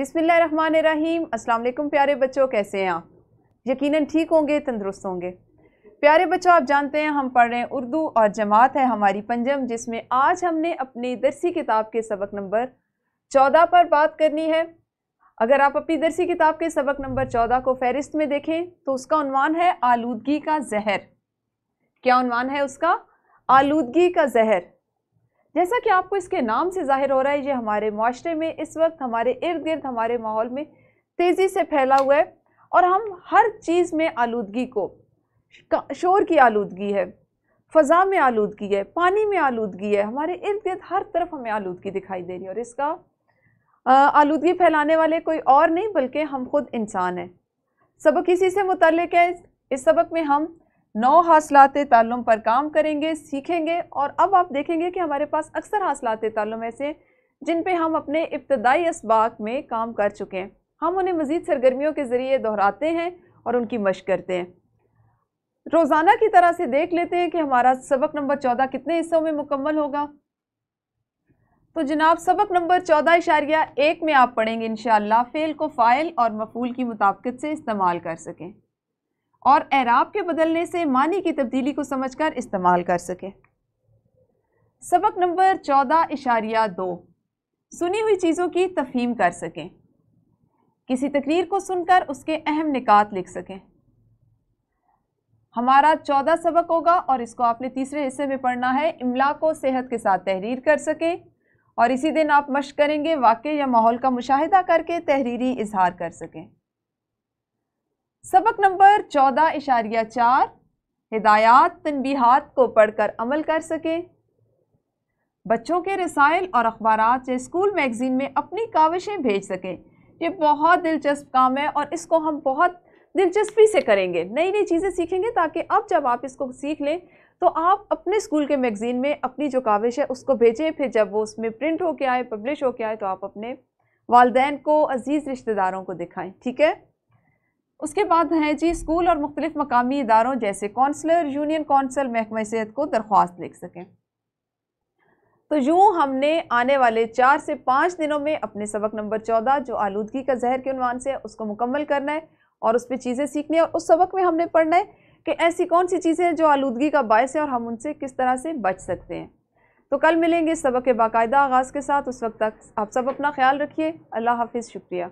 बिसमीम अल्लाम प्यारे बच्चों कैसे हैं आप यकीनन ठीक होंगे तंदरुस्त होंगे प्यारे बच्चों आप जानते हैं हम पढ़ रहे हैं उर्दू और जमात है हमारी पंजम जिसमें आज हमने अपनी दरसी किताब के सबक नंबर चौदह पर बात करनी है अगर आप अपनी दरसी किताब के सबक नंबर चौदह को फहरिस्त में देखें तो उसका अनवान है आलूदगी का जहर क्या है उसका आलूदगी का जहर जैसा कि आपको इसके नाम से जाहिर हो रहा है ये हमारे माशरे में इस वक्त हमारे इर्द गिर्द हमारे माहौल में तेज़ी से फैला हुआ है और हम हर चीज़ में आलूदगी को शोर की आलूदगी है फ़ा में आलूदगी है पानी में आलूदगी है हमारे इर्द गिर्द हर तरफ हमें आलूदगी दिखाई दे रही है और इसका आलूदगी फैलाने वाले कोई और नहीं बल्कि हम खुद इंसान हैं सबक इसी से मुतल है इस सबक में हम नौ हासिलात तालुम पर काम करेंगे सीखेंगे और अब आप देखेंगे कि हमारे पास अक्सर हासिलात तलम ऐसे जिन पर हम अपने इब्तदाई इसबाक में काम कर चुके हैं हम उन्हें मज़ीद सरगर्मियों के ज़रिए दोहराते हैं और उनकी मश करते हैं रोज़ाना की तरह से देख लेते हैं कि हमारा सबक नंबर चौदह कितने हिस्सों में मुकम्मल होगा तो जनाब सबक नंबर चौदह इशारिया एक में आप पढ़ेंगे इन फेल को फ़ाइल और मफूल की मुताबिकत से इस्तेमाल कर सकें और एराब के बदलने से मानी की तब्दीली को समझकर इस्तेमाल कर सकें सबक नंबर चौदह इशारिया दो सुनी हुई चीज़ों की तफहीम कर सकें किसी तकरीर को सुनकर उसके अहम निकात लिख सकें हमारा चौदह सबक होगा और इसको आपने तीसरे हिस्से में पढ़ना है इमला को सेहत के साथ तहरीर कर सकें और इसी दिन आप मश करेंगे वाक़ या माहौल का मुशाह करके तहरीरी इजहार कर सकें सबक नंबर चौदह इशारिया चार हदायात तनबीहात को पढ़कर अमल कर सके बच्चों के रसायल और अखबार या स्कूल मैगज़ीन में अपनी काविशें भेज सकें ये बहुत दिलचस्प काम है और इसको हम बहुत दिलचस्पी से करेंगे नई नई चीज़ें सीखेंगे ताकि अब जब आप इसको सीख लें तो आप अपने स्कूल के मैगज़ीन में अपनी जो काविश है उसको भेजें फिर जब वो उसमें प्रिंट होके आए पब्लिश होके आए तो आप अपने वालदेन को अज़ीज़ रिश्तेदारों को दिखाएँ ठीक है उसके बाद है जी स्कूल और मुख्तलिफ मकामी इदारों जैसे कौंसलर यूनियन कौंसल महकमा सेहत को दरख्वास्त लिख सकें तो यूँ हमने आने वाले चार से पाँच दिनों में अपने सबक नंबर चौदह जो आलूदगी का जहर के अनवान से है उसको मुकम्मल करना है और उस पर चीज़ें सीखनी है और उस सबक में हमने पढ़ना है कि ऐसी कौन सी चीज़ें हैं जो आलूदगी का बायस है और हम उनसे किस तरह से बच सकते हैं तो कल मिलेंगे इस सबक के बाकायदा आगाज़ के साथ उस वक्त तक आप सब अपना ख्याल रखिए अल्लाह हाफिज़ शुक्रिया